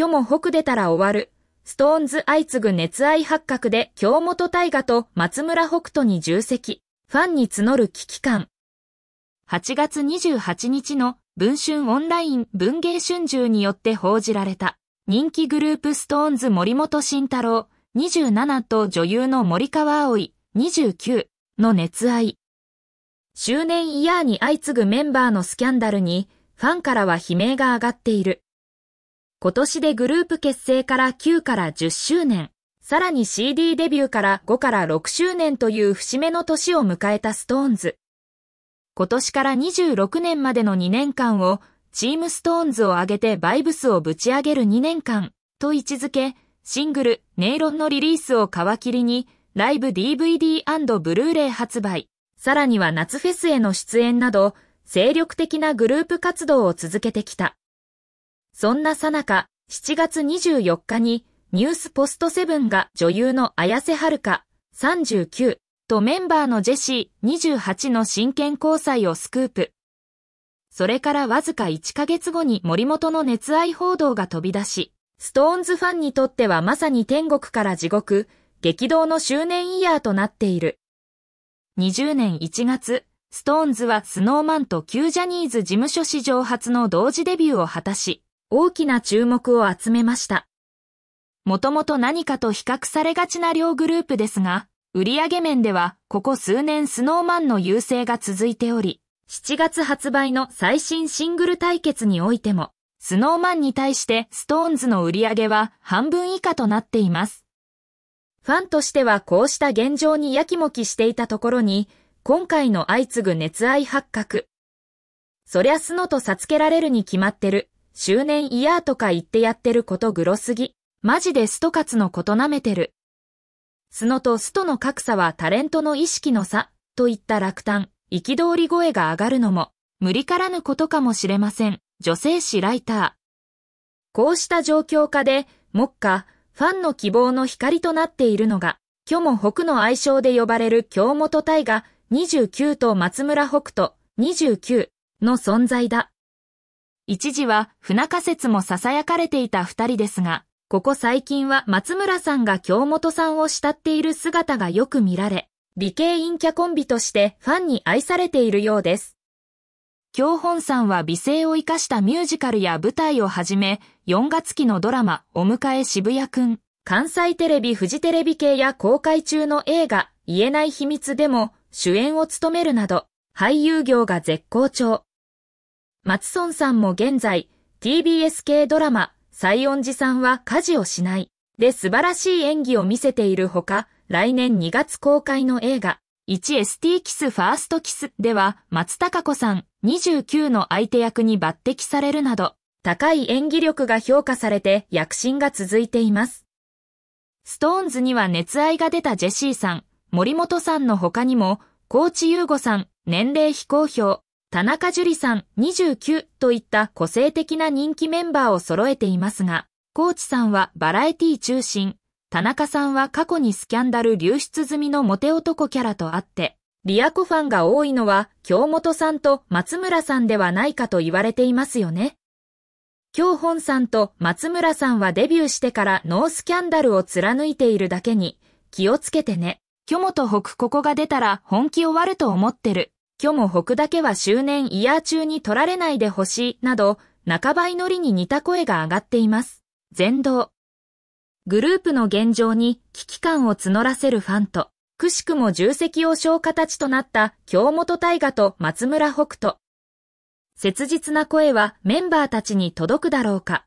今日も北出たら終わる。ストーンズ相次ぐ熱愛発覚で京本大河と松村北斗に重責。ファンに募る危機感。8月28日の文春オンライン文芸春秋によって報じられた人気グループストーンズ森本慎太郎27と女優の森川葵29の熱愛。周年イヤーに相次ぐメンバーのスキャンダルにファンからは悲鳴が上がっている。今年でグループ結成から9から10周年、さらに CD デビューから5から6周年という節目の年を迎えたストーンズ。今年から26年までの2年間を、チームストーンズを挙げてバイブスをぶち上げる2年間と位置づけ、シングル、ネイロンのリリースを皮切りに、ライブ DVD& ブルーレイ発売、さらには夏フェスへの出演など、精力的なグループ活動を続けてきた。そんなさなか、7月24日に、ニュースポストセブンが女優の綾瀬はるか、39とメンバーのジェシー28の真剣交際をスクープ。それからわずか1ヶ月後に森本の熱愛報道が飛び出し、ストーンズファンにとってはまさに天国から地獄、激動の周年イヤーとなっている。20年1月、ストーンズはスノーマンと旧ジャニーズ事務所史上初の同時デビューを果たし、大きな注目を集めました。もともと何かと比較されがちな両グループですが、売上面ではここ数年スノーマンの優勢が続いており、7月発売の最新シングル対決においても、スノーマンに対してストーンズの売り上げは半分以下となっています。ファンとしてはこうした現状にやきもきしていたところに、今回の相次ぐ熱愛発覚。そりゃスノとさつけられるに決まってる周年イヤーとか言ってやってることグロすぎ。マジでストカツのこと舐めてる。スノとストの格差はタレントの意識の差、といった落胆、憤り声が上がるのも、無理からぬことかもしれません。女性誌ライター。こうした状況下で、目下、ファンの希望の光となっているのが、今日も北の愛称で呼ばれる京本大河29と松村北斗29の存在だ。一時は不仲説も囁かれていた二人ですが、ここ最近は松村さんが京本さんを慕っている姿がよく見られ、美形陰キャコンビとしてファンに愛されているようです。京本さんは美声を生かしたミュージカルや舞台をはじめ、4月期のドラマ、お迎え渋谷くん、関西テレビ、フジテレビ系や公開中の映画、言えない秘密でも主演を務めるなど、俳優業が絶好調。松村さんも現在、TBS 系ドラマ、西音寺さんは家事をしない、で素晴らしい演技を見せているほか、来年2月公開の映画、1ST キスファーストキスでは、松高子さん29の相手役に抜擢されるなど、高い演技力が評価されて躍進が続いています。ストーンズには熱愛が出たジェシーさん、森本さんの他にも、高知ーゴさん、年齢非公表、田中樹さん29といった個性的な人気メンバーを揃えていますが、コーチさんはバラエティ中心、田中さんは過去にスキャンダル流出済みのモテ男キャラとあって、リアコファンが多いのは京本さんと松村さんではないかと言われていますよね。京本さんと松村さんはデビューしてからノースキャンダルを貫いているだけに、気をつけてね。京本北ここが出たら本気終わると思ってる。虚も北だけは周年イヤー中に取られないでほしい、など、半ば祈りに似た声が上がっています。全道。グループの現状に危機感を募らせるファンと、くしくも重責を消化た形となった京本大河と松村北斗。切実な声はメンバーたちに届くだろうか。